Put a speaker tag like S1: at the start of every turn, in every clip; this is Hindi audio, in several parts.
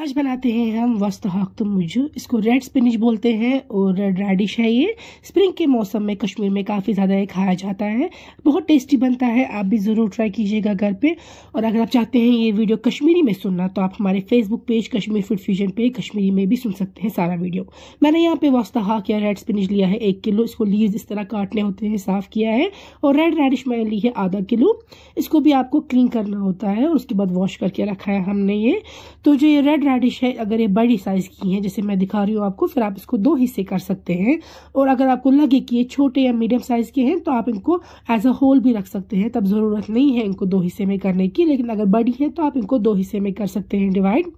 S1: आज बनाते हैं हम तो तमूजू इसको रेड स्पिनिच बोलते हैं और रेड रेडिश है ये स्प्रिंग के मौसम में कश्मीर में काफ़ी ज़्यादा ये खाया जाता है बहुत टेस्टी बनता है आप भी ज़रूर ट्राई कीजिएगा घर पे और अगर आप चाहते हैं ये वीडियो कश्मीरी में सुनना तो आप हमारे Facebook page Kashmir food fusion पे कश्मीरी में भी सुन सकते हैं सारा वीडियो मैंने यहाँ पे हाक या रेड स्पिनिच लिया है एक किलो इसको लीज इस तरह काटने होते हैं साफ़ किया है और रेड रेडिश मैंने ली है आधा किलो इसको भी आपको क्लीन करना होता है और उसके बाद वॉश करके रखा है हमने ये तो जो ये रेड रेडिश है अगर ये बड़ी साइज़ की है जैसे मैं दिखा रही हूँ आपको फिर आप इसको दो हिस्से कर सकते हैं और अगर आपको लगे कि ये छोटे या मीडियम साइज़ के हैं तो आप इनको एज अ होल भी रख सकते हैं तब ज़रूरत नहीं है इनको दो हिस्से में करने की लेकिन अगर बड़ी है तो आप इनको दो हिस्से में कर सकते हैं डिवाइड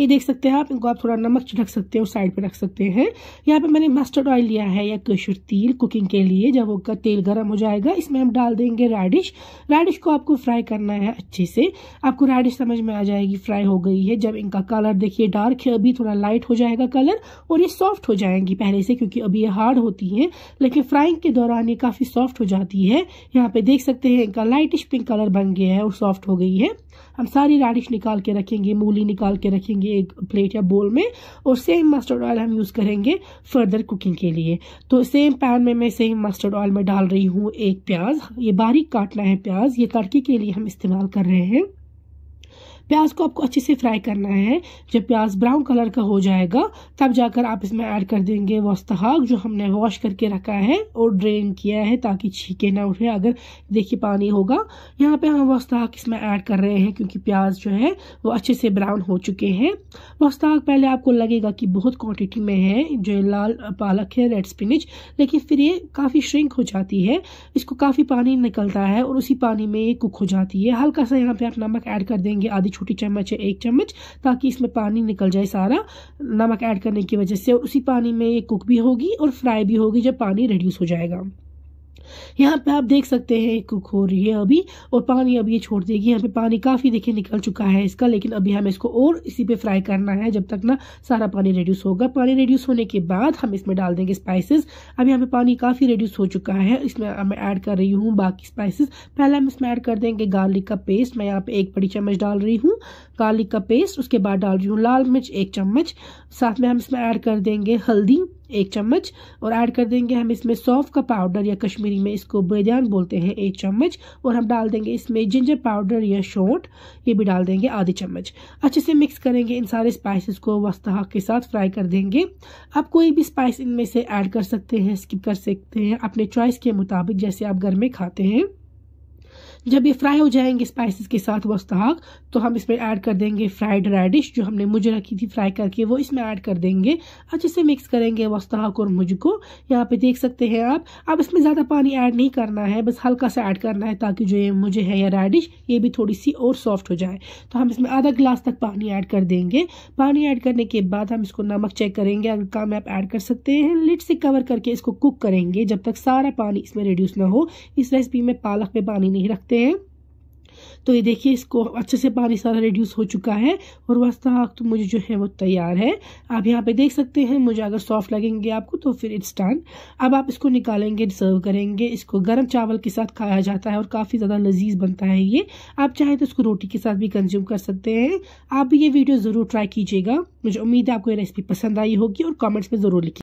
S1: ये देख सकते हैं आप इनको आप थोड़ा नमक रख सकते हैं साइड पर रख सकते हैं यहाँ पे मैंने मस्टर्ड ऑयल लिया है या कसूर तेल कुकिंग के लिए जब वो तेल गर्म हो जाएगा इसमें हम डाल देंगे रेडिश रेडिश को आपको फ्राई करना है अच्छे से आपको रेडिश समझ में आ जाएगी फ्राई हो गई है जब इनका कलर देखिए डार्क है अभी थोड़ा लाइट हो जाएगा कलर और ये सॉफ्ट हो जाएंगी पहले से क्योंकि अभी ये हार्ड होती है लेकिन फ्राइंग के दौरान ये काफ़ी सॉफ्ट हो जाती है यहाँ पे देख सकते हैं इनका लाइटिश पिंक कलर बन गया है और सॉफ्ट हो गई है हम सारी रेडिश निकाल के रखेंगे मूली निकाल के रखेंगे एक प्लेट या बोल में और सेम मस्टर्ड ऑयल हम यूज़ करेंगे फर्दर कुकिंग के लिए तो सेम पैन में मैं सेम मस्टर्ड ऑयल में डाल रही हूँ एक प्याज ये बारीक काटना है प्याज ये तड़के के लिए हम इस्तेमाल कर रहे हैं प्याज को आपको अच्छे से फ्राई करना है जब प्याज ब्राउन कलर का हो जाएगा तब जाकर आप इसमें ऐड कर देंगे वस्तहाग जो हमने वॉश करके रखा है और ड्रेन किया है ताकि छीके ना उठे अगर देखिए पानी होगा यहाँ पे हम वस्तहाक इसमें ऐड कर रहे हैं क्योंकि प्याज जो है वो अच्छे से ब्राउन हो चुके हैं वस्तहाक पहले आपको लगेगा कि बहुत क्वान्टिटी में है जो लाल पालक है रेड स्पिनिच लेकिन फिर ये काफ़ी श्रिंक हो जाती है इसको काफ़ी पानी निकलता है और उसी पानी में ये कुक हो जाती है हल्का सा यहाँ पे आप नमक ऐड कर देंगे आधी छोटी चम्मच है एक चम्मच ताकि इसमें पानी निकल जाए सारा नमक ऐड करने की वजह से और उसी पानी में ये कुक भी होगी और फ्राई भी होगी जब पानी रिड्यूस हो जाएगा यहाँ पे आप देख सकते हैं कुक हो रही है अभी और पानी अभी ये छोड़ देगी यहाँ पे पानी काफ़ी देखिए निकल चुका है इसका लेकिन अभी हमें इसको और इसी पे फ्राई करना है जब तक ना सारा पानी रेड्यूस होगा पानी रेड्यूस होने के बाद हम इसमें डाल देंगे स्पाइसेस अभी यहाँ पे पानी काफ़ी रेड्यूस हो चुका है इसमें मैं ऐड कर रही हूँ बाकी स्पाइसिस पहले हम इसमें ऐड कर देंगे गार्लिक का पेस्ट मैं यहाँ पर एक बड़ी चम्मच डाल रही हूँ गार्लिक का पेस्ट उसके बाद डाल रही हूँ लाल मिर्च एक चम्मच साथ में हम इसमें ऐड कर देंगे हल्दी एक चम्मच और ऐड कर देंगे हम इसमें सौफ का पाउडर या कश्मीरी में इसको बेदान बोलते हैं एक चम्मच और हम डाल देंगे इसमें जिंजर पाउडर या शोट ये भी डाल देंगे आधी चम्मच अच्छे से मिक्स करेंगे इन सारे स्पाइसेस को वस्तहा के साथ फ्राई कर देंगे आप कोई भी स्पाइस इनमें से ऐड कर सकते हैं स्किप कर सकते हैं अपने चॉइस के मुताबिक जैसे आप घर में खाते हैं जब ये फ्राई हो जाएंगे स्पाइसेस के साथ वस्ताक तो हम इसमें ऐड कर देंगे फ्राइड रेडिश जो हमने मुझे रखी थी फ्राई करके वो इसमें ऐड कर देंगे अच्छे से मिक्स करेंगे वस्ताक और मुझ को यहाँ पे देख सकते हैं आप अब इसमें ज़्यादा पानी ऐड नहीं करना है बस हल्का सा ऐड करना है ताकि जो ये मुझे है या रेडिश ये भी थोड़ी सी और सॉफ्ट हो जाए तो हम इसमें आधा गिलास तक पानी ऐड कर देंगे पानी ऐड करने के बाद हम इसको नमक चेक करेंगे अगर काम आप ऐड कर सकते हैं लिट से कवर करके इसको कुक करेंगे जब तक सारा पानी इसमें रिड्यूस ना हो इस रेसिपी में पालक में पानी नहीं रखते सकते हैं तो ये देखिए इसको अच्छे से पानी सारा रिड्यूस हो चुका है और वस्ता तो मुझे जो है वो तैयार है आप यहाँ पे देख सकते हैं मुझे अगर सॉफ्ट लगेंगे आपको तो फिर इट्स डन अब आप इसको निकालेंगे सर्व करेंगे इसको गर्म चावल के साथ खाया जाता है और काफ़ी ज़्यादा लजीज बनता है ये आप चाहें तो इसको रोटी के साथ भी कंज्यूम कर सकते हैं आप ये वीडियो ज़रूर ट्राई कीजिएगा मुझे उम्मीद है आपको ये रेसिपी पसंद आई होगी और कॉमेंट्स में ज़रूर लिखिए